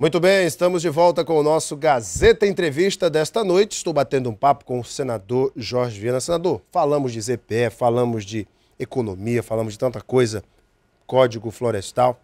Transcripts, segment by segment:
Muito bem, estamos de volta com o nosso Gazeta Entrevista desta noite. Estou batendo um papo com o senador Jorge Viana. Senador, falamos de ZPE, falamos de economia, falamos de tanta coisa, Código Florestal.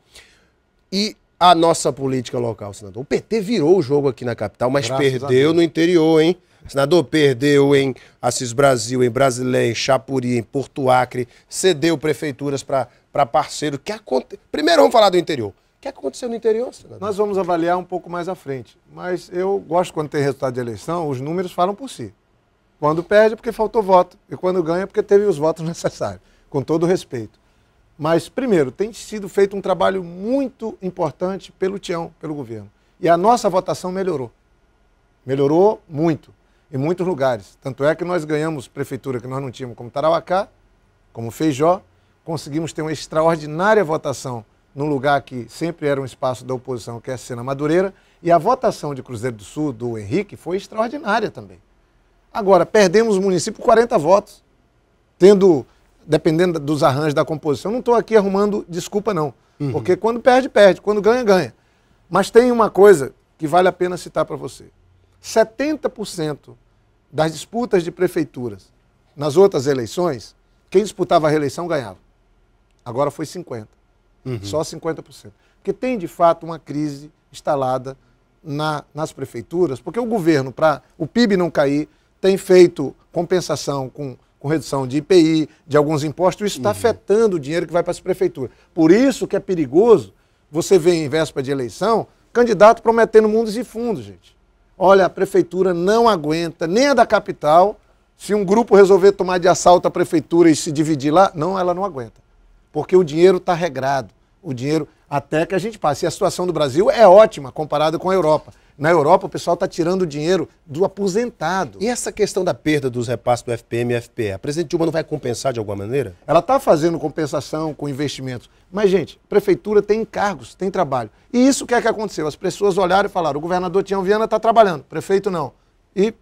E a nossa política local, senador. O PT virou o jogo aqui na capital, mas Graças perdeu no interior, hein? Senador, perdeu em Assis Brasil, em Brasileia, em Chapuri, em Porto Acre, cedeu prefeituras para parceiro. Que aconte... Primeiro vamos falar do interior que aconteceu no interior, senador? Nós vamos avaliar um pouco mais à frente. Mas eu gosto quando tem resultado de eleição, os números falam por si. Quando perde é porque faltou voto. E quando ganha é porque teve os votos necessários. Com todo respeito. Mas, primeiro, tem sido feito um trabalho muito importante pelo Tião, pelo governo. E a nossa votação melhorou. Melhorou muito, em muitos lugares. Tanto é que nós ganhamos prefeitura que nós não tínhamos, como Tarauacá, como Feijó. Conseguimos ter uma extraordinária votação num lugar que sempre era um espaço da oposição, que é a cena Madureira, e a votação de Cruzeiro do Sul, do Henrique, foi extraordinária também. Agora, perdemos o município 40 votos, tendo, dependendo dos arranjos da composição, não estou aqui arrumando desculpa não, uhum. porque quando perde, perde, quando ganha, ganha. Mas tem uma coisa que vale a pena citar para você. 70% das disputas de prefeituras nas outras eleições, quem disputava a reeleição ganhava. Agora foi 50% uhum. só 50%. Porque tem, de fato, uma crise instalada na, nas prefeituras, porque o governo, para o PIB não cair, tem feito compensação com, com redução de IPI, de alguns impostos, isso está uhum. afetando o dinheiro que vai para as prefeituras. Por isso que é perigoso você ver em véspera de eleição candidato prometendo mundos e fundos, gente. Olha, a prefeitura não aguenta, nem a da capital, se um grupo resolver tomar de assalto a prefeitura e se dividir lá, não, ela não aguenta porque o dinheiro está regrado. O dinheiro, até que a gente passe. E a situação do Brasil é ótima comparada com a Europa. Na Europa, o pessoal está tirando dinheiro do aposentado. E essa questão da perda dos repasses do FPM e FPE? A presidente Dilma não vai compensar de alguma maneira? Ela está fazendo compensação com investimentos. Mas, gente, prefeitura tem encargos, tem trabalho. E isso que é que aconteceu? As pessoas olharam e falaram: o governador Tião Viana está trabalhando, prefeito não. E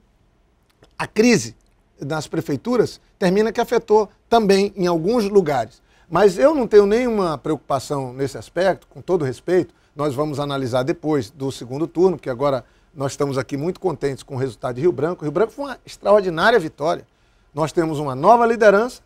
a crise nas prefeituras termina que afetou também, em alguns lugares, mas eu não tenho nenhuma preocupação nesse aspecto, com todo respeito. Nós vamos analisar depois do segundo turno, porque agora nós estamos aqui muito contentes com o resultado de Rio Branco. Rio Branco foi uma extraordinária vitória. Nós temos uma nova liderança,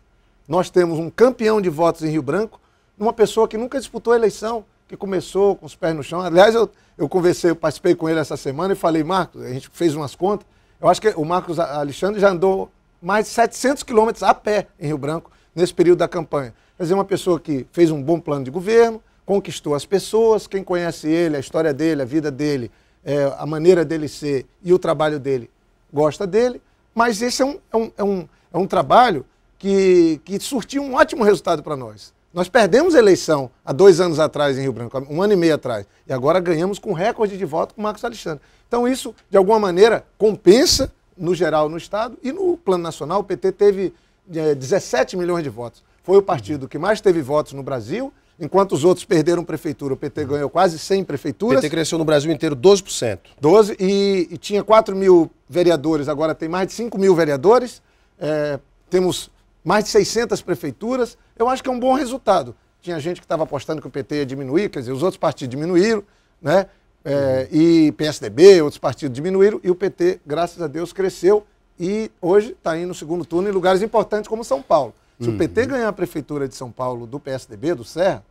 nós temos um campeão de votos em Rio Branco, uma pessoa que nunca disputou a eleição, que começou com os pés no chão. Aliás, eu, eu conversei, eu participei com ele essa semana e falei, Marcos, a gente fez umas contas. Eu acho que o Marcos Alexandre já andou mais de 700 quilômetros a pé em Rio Branco nesse período da campanha. Quer dizer, uma pessoa que fez um bom plano de governo, conquistou as pessoas, quem conhece ele, a história dele, a vida dele, é, a maneira dele ser e o trabalho dele, gosta dele. Mas esse é um, é um, é um, é um trabalho que, que surtiu um ótimo resultado para nós. Nós perdemos a eleição há dois anos atrás em Rio Branco, um ano e meio atrás, e agora ganhamos com recorde de voto com Marcos Alexandre. Então isso, de alguma maneira, compensa, no geral, no Estado, e no plano nacional, o PT teve 17 é, milhões de votos. Foi o partido que mais teve votos no Brasil, enquanto os outros perderam prefeitura. O PT ganhou quase 100 prefeituras. O PT cresceu no Brasil inteiro 12%. 12%, e, e tinha 4 mil vereadores, agora tem mais de 5 mil vereadores. É, temos mais de 600 prefeituras. Eu acho que é um bom resultado. Tinha gente que estava apostando que o PT ia diminuir, quer dizer, os outros partidos diminuíram, né? É, e PSDB, outros partidos diminuíram, e o PT, graças a Deus, cresceu e hoje está indo no segundo turno em lugares importantes como São Paulo. Se uhum. o PT ganhar a prefeitura de São Paulo do PSDB, do Serra,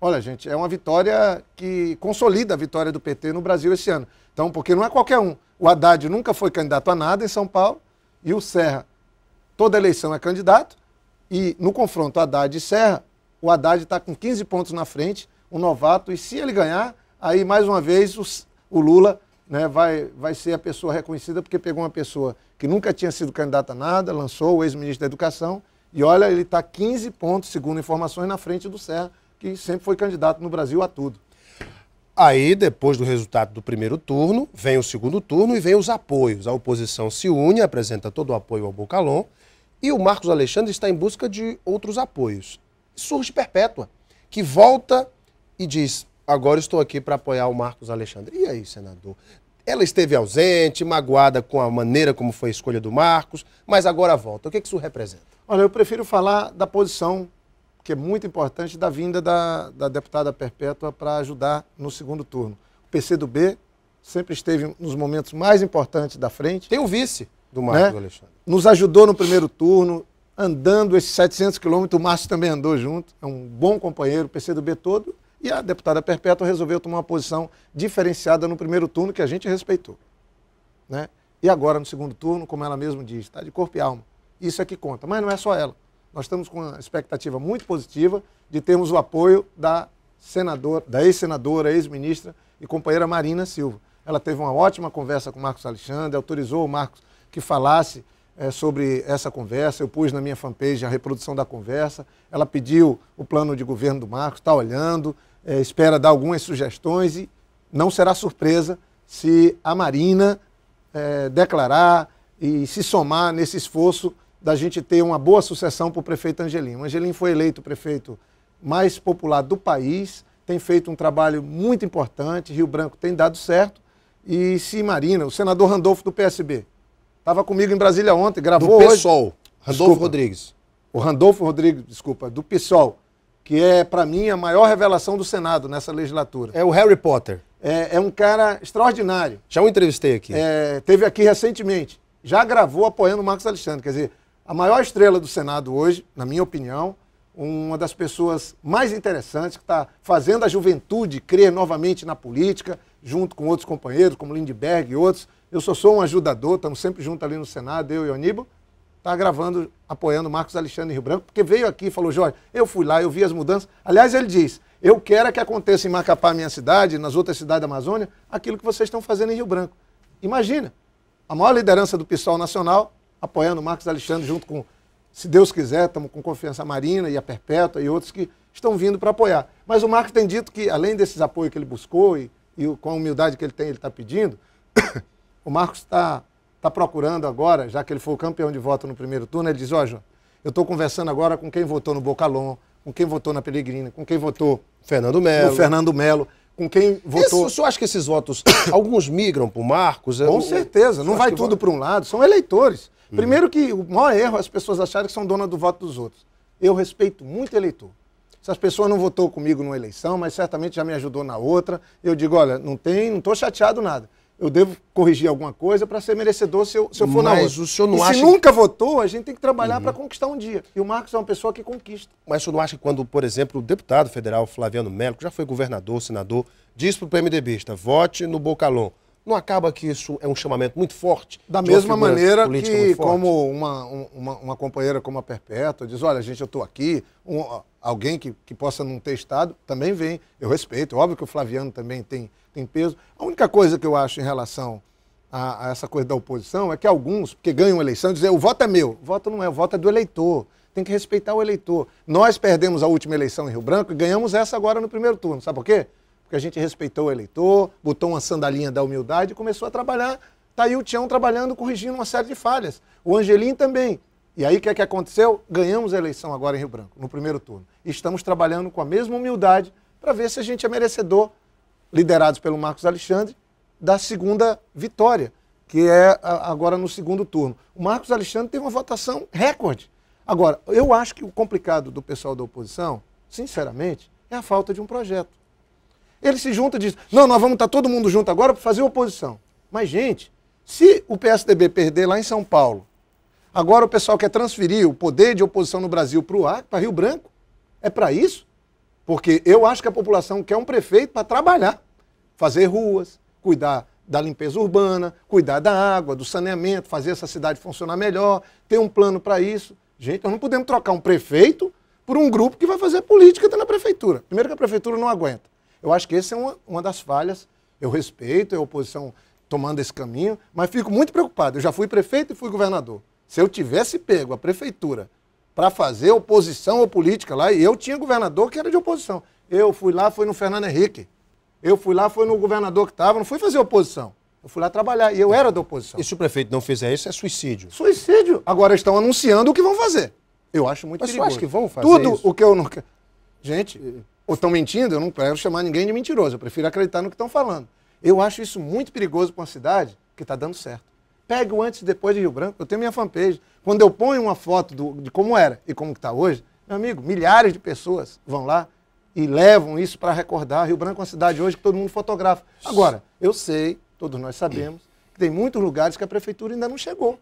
olha, gente, é uma vitória que consolida a vitória do PT no Brasil esse ano. Então, porque não é qualquer um. O Haddad nunca foi candidato a nada em São Paulo e o Serra, toda eleição é candidato. E no confronto Haddad e Serra, o Haddad está com 15 pontos na frente, um novato, e se ele ganhar, aí mais uma vez o Lula né, vai, vai ser a pessoa reconhecida porque pegou uma pessoa que nunca tinha sido candidata a nada, lançou o ex-ministro da Educação, e olha, ele está 15 pontos, segundo informações, na frente do Serra, que sempre foi candidato no Brasil a tudo. Aí, depois do resultado do primeiro turno, vem o segundo turno e vem os apoios. A oposição se une, apresenta todo o apoio ao Bocalon, e o Marcos Alexandre está em busca de outros apoios. Surge Perpétua, que volta e diz: agora estou aqui para apoiar o Marcos Alexandre. E aí, senador? Ela esteve ausente, magoada com a maneira como foi a escolha do Marcos, mas agora volta. O que, é que isso representa? Olha, eu prefiro falar da posição, que é muito importante, da vinda da, da deputada Perpétua para ajudar no segundo turno. O PCdoB sempre esteve nos momentos mais importantes da frente. Tem o vice do Marcos né? Alexandre. Nos ajudou no primeiro turno, andando esses 700 quilômetros, o Márcio também andou junto, é um bom companheiro, o PCdoB todo e a deputada Perpétua resolveu tomar uma posição diferenciada no primeiro turno, que a gente respeitou. Né? E agora, no segundo turno, como ela mesma diz, está de corpo e alma. Isso é que conta. Mas não é só ela. Nós estamos com uma expectativa muito positiva de termos o apoio da senadora, da ex-senadora, ex-ministra e companheira Marina Silva. Ela teve uma ótima conversa com o Marcos Alexandre, autorizou o Marcos que falasse é, sobre essa conversa. Eu pus na minha fanpage a reprodução da conversa. Ela pediu o plano de governo do Marcos, está olhando é, espera dar algumas sugestões e não será surpresa se a Marina é, declarar e se somar nesse esforço da gente ter uma boa sucessão para o prefeito Angelim. O Angelim foi eleito o prefeito mais popular do país, tem feito um trabalho muito importante, Rio Branco tem dado certo. E se Marina, o senador Randolfo do PSB, estava comigo em Brasília ontem, gravou do hoje. PSOL, Randolfo desculpa, Rodrigues. O Randolfo Rodrigues, desculpa, do PSOL que é, para mim, a maior revelação do Senado nessa legislatura. É o Harry Potter. É, é um cara extraordinário. Já o entrevistei aqui. É, teve aqui recentemente. Já gravou apoiando o Marcos Alexandre. Quer dizer, a maior estrela do Senado hoje, na minha opinião, uma das pessoas mais interessantes, que está fazendo a juventude crer novamente na política, junto com outros companheiros, como Lindbergh e outros. Eu só sou um ajudador, estamos sempre juntos ali no Senado, eu e o Aníbal está gravando, apoiando Marcos Alexandre Rio Branco, porque veio aqui e falou, Jorge, eu fui lá, eu vi as mudanças. Aliás, ele diz, eu quero que aconteça em Macapá, minha cidade, nas outras cidades da Amazônia, aquilo que vocês estão fazendo em Rio Branco. Imagina, a maior liderança do PSOL nacional apoiando Marcos Alexandre junto com, se Deus quiser, estamos com Confiança Marina e a Perpétua e outros que estão vindo para apoiar. Mas o Marcos tem dito que, além desses apoios que ele buscou e, e com a humildade que ele tem, ele está pedindo, o Marcos está está procurando agora, já que ele foi o campeão de voto no primeiro turno, ele diz, ó, oh, João, eu estou conversando agora com quem votou no Bocalon, com quem votou na Pelegrina, com quem votou Fernando Melo. no Fernando Melo, com quem votou... Isso, o senhor acha que esses votos, alguns migram para é o Marcos? Com eu... certeza, não vai tudo para um lado, são eleitores. Hum. Primeiro que o maior erro é as pessoas acharem que são donas do voto dos outros. Eu respeito muito eleitor. Se as pessoas não votou comigo numa eleição, mas certamente já me ajudou na outra, eu digo, olha, não tem, não estou chateado nada eu devo corrigir alguma coisa para ser merecedor se eu, se eu for Mas na outra. o senhor não e acha... se nunca votou, a gente tem que trabalhar uhum. para conquistar um dia. E o Marcos é uma pessoa que conquista. Mas o senhor não acha que quando, por exemplo, o deputado federal Flaviano Melo, que já foi governador, senador, diz para o PMDBista, vote no Bocalon. Não acaba que isso é um chamamento muito forte? Da mesma maneira que, como uma, uma, uma, companheira como a Perpétua diz, olha, gente, eu estou aqui, um, alguém que, que possa não ter estado, também vem, eu respeito. É óbvio que o Flaviano também tem, tem peso. A única coisa que eu acho em relação a, a essa coisa da oposição é que alguns, porque ganham eleição, dizem, o voto é meu. O voto não é, o voto é do eleitor. Tem que respeitar o eleitor. Nós perdemos a última eleição em Rio Branco e ganhamos essa agora no primeiro turno. Sabe por quê? porque a gente respeitou o eleitor, botou uma sandalinha da humildade e começou a trabalhar. Está aí o Tião trabalhando, corrigindo uma série de falhas. O Angelim também. E aí o que, é que aconteceu? Ganhamos a eleição agora em Rio Branco, no primeiro turno. E estamos trabalhando com a mesma humildade para ver se a gente é merecedor, liderados pelo Marcos Alexandre, da segunda vitória, que é agora no segundo turno. O Marcos Alexandre teve uma votação recorde. Agora, eu acho que o complicado do pessoal da oposição, sinceramente, é a falta de um projeto. Ele se junta e diz: não, nós vamos estar tá todo mundo junto agora para fazer oposição. Mas, gente, se o PSDB perder lá em São Paulo, agora o pessoal quer transferir o poder de oposição no Brasil para o para Rio Branco? É para isso? Porque eu acho que a população quer um prefeito para trabalhar, fazer ruas, cuidar da limpeza urbana, cuidar da água, do saneamento, fazer essa cidade funcionar melhor, ter um plano para isso. Gente, nós não podemos trocar um prefeito por um grupo que vai fazer política dentro tá da prefeitura. Primeiro que a prefeitura não aguenta. Eu acho que essa é uma, uma das falhas. Eu respeito é a oposição tomando esse caminho, mas fico muito preocupado. Eu já fui prefeito e fui governador. Se eu tivesse pego a prefeitura para fazer oposição ou política lá, e eu tinha governador que era de oposição. Eu fui lá, foi no Fernando Henrique. Eu fui lá, foi no governador que estava, não fui fazer oposição. Eu fui lá trabalhar e eu era da oposição. E se o prefeito não fizer isso, é suicídio. Suicídio. Agora estão anunciando o que vão fazer. Eu acho muito Mas perigoso. Mas acha que vão fazer Tudo isso? o que eu não quero. Gente, ou estão mentindo, eu não quero chamar ninguém de mentiroso, eu prefiro acreditar no que estão falando. Eu acho isso muito perigoso para uma cidade que está dando certo. Pega o antes e depois de Rio Branco. Eu tenho minha fanpage. Quando eu ponho uma foto do, de como era e como está hoje, meu amigo, milhares de pessoas vão lá e levam isso para recordar. Rio Branco é uma cidade hoje que todo mundo fotografa. Agora, eu sei, todos nós sabemos, que tem muitos lugares que a prefeitura ainda não chegou.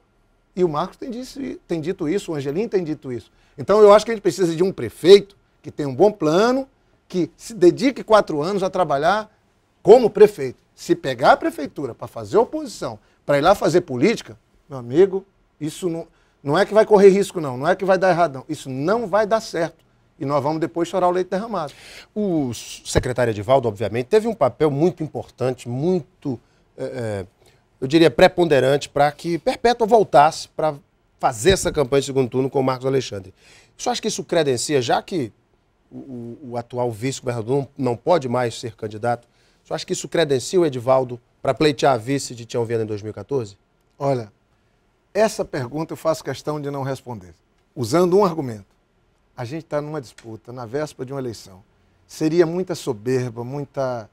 E o Marcos tem, disse, tem dito isso, o Angelim tem dito isso. Então, eu acho que a gente precisa de um prefeito que tem um bom plano, que se dedique quatro anos a trabalhar como prefeito. Se pegar a prefeitura para fazer oposição, para ir lá fazer política, meu amigo, isso não, não é que vai correr risco, não. Não é que vai dar errado, não. Isso não vai dar certo. E nós vamos depois chorar o leite derramado. O secretário Edivaldo, obviamente, teve um papel muito importante, muito, é, eu diria, preponderante para que Perpétua voltasse para fazer essa campanha de segundo turno com o Marcos Alexandre. Você acha que isso credencia, já que o, o atual vice-governador não, não pode mais ser candidato. Você acha que isso credencia o Edivaldo para pleitear a vice de Tião Viana em 2014? Olha, essa pergunta eu faço questão de não responder, usando um argumento. A gente está numa disputa, na véspera de uma eleição. Seria muita soberba, muita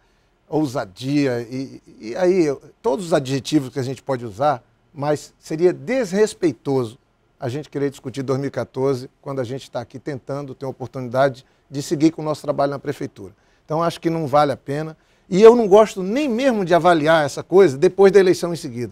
ousadia, e, e aí todos os adjetivos que a gente pode usar, mas seria desrespeitoso a gente querer discutir 2014 quando a gente está aqui tentando ter uma oportunidade de seguir com o nosso trabalho na prefeitura. Então acho que não vale a pena. E eu não gosto nem mesmo de avaliar essa coisa depois da eleição em seguida.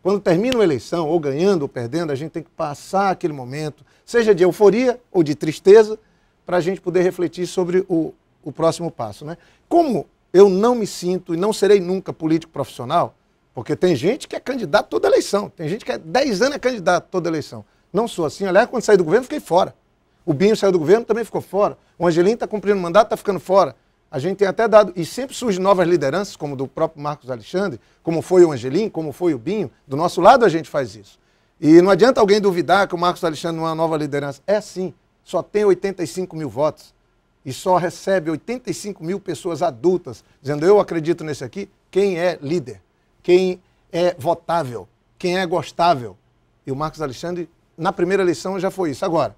Quando termina uma eleição, ou ganhando ou perdendo, a gente tem que passar aquele momento, seja de euforia ou de tristeza, para a gente poder refletir sobre o, o próximo passo. Né? Como eu não me sinto e não serei nunca político profissional, porque tem gente que é candidato toda eleição, tem gente que é 10 anos é candidato toda eleição. Não sou assim. Aliás, quando saí do governo, fiquei fora. O Binho saiu do governo, também ficou fora. O Angelim está cumprindo o mandato, está ficando fora. A gente tem até dado, e sempre surgem novas lideranças, como do próprio Marcos Alexandre, como foi o Angelim, como foi o Binho. Do nosso lado a gente faz isso. E não adianta alguém duvidar que o Marcos Alexandre não é uma nova liderança. É sim, só tem 85 mil votos e só recebe 85 mil pessoas adultas dizendo eu acredito nesse aqui. Quem é líder? Quem é votável? Quem é gostável? E o Marcos Alexandre, na primeira eleição, já foi isso. Agora,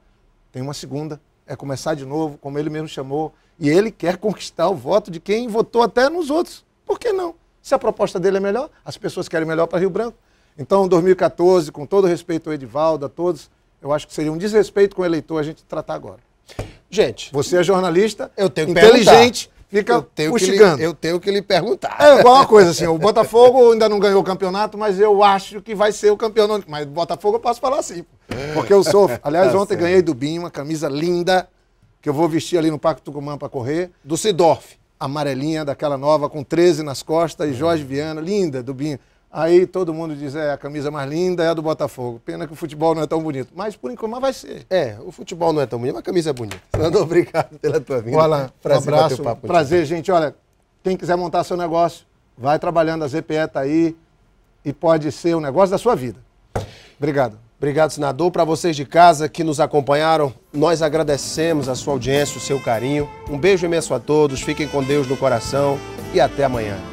tem uma segunda, é começar de novo, como ele mesmo chamou, e ele quer conquistar o voto de quem votou até nos outros. Por que não? Se a proposta dele é melhor, as pessoas querem melhor para Rio Branco. Então, 2014, com todo respeito ao Edivaldo, a todos, eu acho que seria um desrespeito com o eleitor a gente tratar agora. Gente. Você é jornalista, eu tenho que inteligente, perguntar fica eu fustigando. eu tenho que lhe perguntar. É igual uma coisa assim, o Botafogo ainda não ganhou o campeonato, mas eu acho que vai ser o campeão. Mas Botafogo eu posso falar assim, é. porque eu sou. Aliás, tá ontem ganhei do Binho uma camisa linda que eu vou vestir ali no Parque Tucumã para correr, do Sidorf, amarelinha daquela nova com 13 nas costas e Jorge Viana, linda do Binho. Aí todo mundo diz, é, a camisa mais linda é a do Botafogo. Pena que o futebol não é tão bonito. Mas por enquanto, mas vai ser. É, o futebol não é tão bonito, mas a camisa é bonita. Fernando, obrigado pela tua vinda. Olá, prazer um abraço. Papo, prazer, gente. Olha, quem quiser montar seu negócio, vai trabalhando, a ZPE está aí e pode ser o um negócio da sua vida. Obrigado. Obrigado, senador. Para vocês de casa que nos acompanharam, nós agradecemos a sua audiência, o seu carinho. Um beijo imenso a todos, fiquem com Deus no coração e até amanhã.